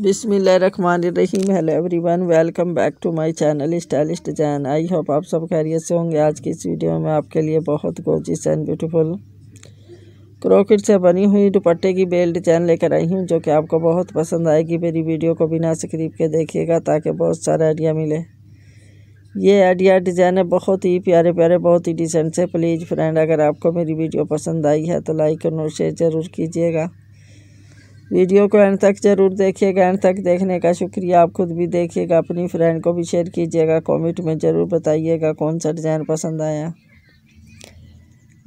Rahim hello everyone welcome back to my channel stylish design I hope आप सब खैरियत से होंगे आज की इस वीडियो में आपके लिए बहुत गोजिस एंड ब्यूटीफुल क्रोकिट से बनी हुई दुपट्टे की बेल डिजाइन लेकर आई हूँ जो कि आपको बहुत पसंद आएगी मेरी वीडियो को बिना स्क्रीप के देखिएगा ताकि बहुत सारा आइडिया मिले ये आइडिया डिज़ाइन बहुत ही प्यारे प्यारे बहुत ही डिसेंट से प्लीज़ फ्रेंड अगर आपको मेरी वीडियो पसंद आई है तो लाइक और शेयर ज़रूर कीजिएगा वीडियो को एंड तक जरूर देखिएगा एंड तक देखने का शुक्रिया आप खुद भी देखिएगा अपनी फ्रेंड को भी शेयर कीजिएगा कमेंट में ज़रूर बताइएगा कौन सा डिज़ाइन पसंद आया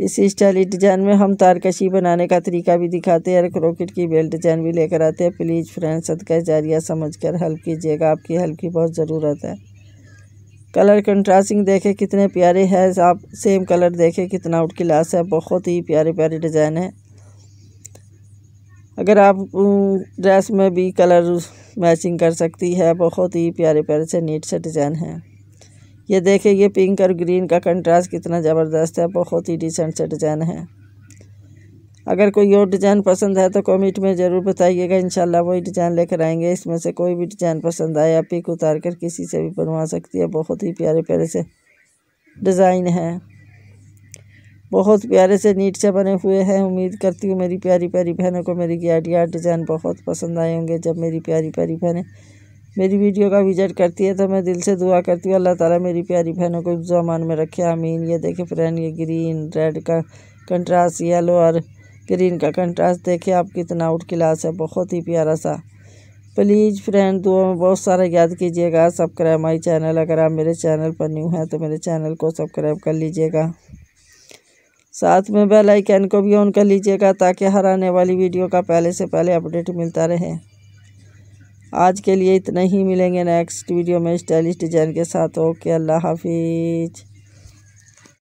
इस स्टाइली डिज़ाइन में हम तारकशी बनाने का तरीका भी दिखाते हैं और क्रोकेट की बेल्ट डिज़ाइन भी लेकर आते हैं प्लीज़ फ्रेंड सदका जारिया समझ कर हेल्प कीजिएगा आपकी हेल्प की बहुत ज़रूरत है कलर कंट्रास्टिंग देखे कितने प्यारे हैं आप सेम कलर देखें कितना आउट क्लास है बहुत ही प्यारे प्यारे डिज़ाइन है अगर आप ड्रेस में भी कलर मैचिंग कर सकती है बहुत ही प्यारे प्यारे से नीट से डिज़ाइन है ये देखिए ये पिंक और ग्रीन का कंट्रास्ट कितना ज़बरदस्त है बहुत ही डिसेंट से डिज़ाइन है अगर कोई और डिज़ाइन पसंद है तो कमेंट में ज़रूर बताइएगा इंशाल्लाह वही डिज़ाइन लेकर आएंगे इसमें से कोई भी डिज़ाइन पसंद आए आप पिक उतार कर किसी से भी बनवा सकती है बहुत ही प्यारे प्यारे से डिज़ाइन है बहुत प्यारे से नीट से बने हुए हैं उम्मीद करती हूँ मेरी प्यारी प्यारी बहनों को मेरी ये आइडिया डिज़ाइन बहुत पसंद आए होंगे जब मेरी प्यारी प्यारी बहनें मेरी वीडियो का विजिट करती है तो मैं दिल से दुआ करती हूँ अल्लाह ताला मेरी प्यारी बहनों को जमान में रखे आमीन ये देखे फ्रेंड ये ग्रीन रेड का कंट्रास्ट येलो और ग्रीन का कंट्रास्ट देखे आप कितना आउट क्लास है बहुत ही प्यारा सा प्लीज़ फ्रेंड दुआ में बहुत सारा याद कीजिएगा सब्सक्राइब माई चैनल अगर आप मेरे चैनल पर न्यू हैं तो मेरे चैनल को सब्सक्राइब कर लीजिएगा साथ में बेल आइकन को भी ऑन कर लीजिएगा ताकि हर आने वाली वीडियो का पहले से पहले अपडेट मिलता रहे आज के लिए इतना ही मिलेंगे नेक्स्ट वीडियो में स्टाइलिश डिज़ाइन के साथ ओके अल्लाह हाफिज़